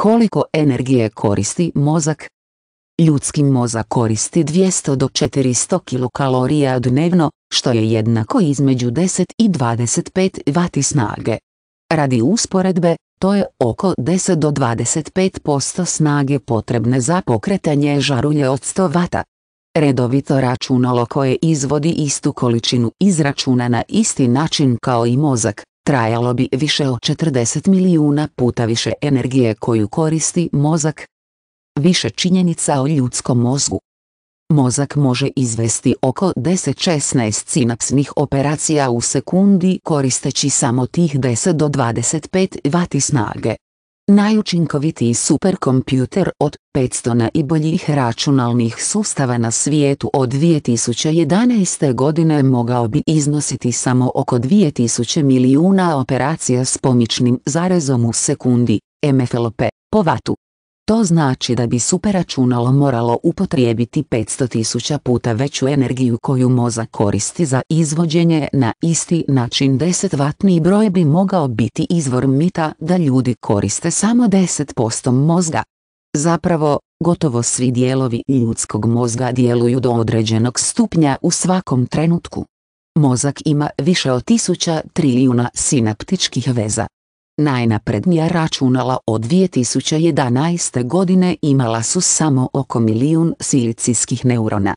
Koliko energije koristi mozak? Ljudski mozak koristi 200 do 400 kilokalorija dnevno, što je jednako između 10 i 25 vati snage. Radi usporedbe, to je oko 10 do 25% snage potrebne za pokretanje žarulje od 100 vata. Redovito računalo koje izvodi istu količinu izračuna na isti način kao i mozak, trajalo bi više od 40 milijuna puta više energije koju koristi mozak. Više činjenica o ljudskom mozgu. Mozak može izvesti oko 10-16 sinapsnih operacija u sekundi koristeći samo tih 10 do 25 vati snage. Najučinkovitiji superkompjuter od 500 najboljih računalnih sustava na svijetu od 2011. godine mogao bi iznositi samo oko 2000 milijuna operacija s pomičnim zarezom u sekundi, MFLP, po vatu. To znači da bi superračunalo moralo upotrijebiti 500.000 puta veću energiju koju mozak koristi za izvođenje na isti način 10-vatni broj bi mogao biti izvor mita da ljudi koriste samo 10% mozga. Zapravo, gotovo svi dijelovi ljudskog mozga djeluju do određenog stupnja u svakom trenutku. Mozak ima više od tisuća trilijuna sinaptičkih veza, Najnaprednija računala od 2011. godine imala su samo oko milijun silicijskih neurona.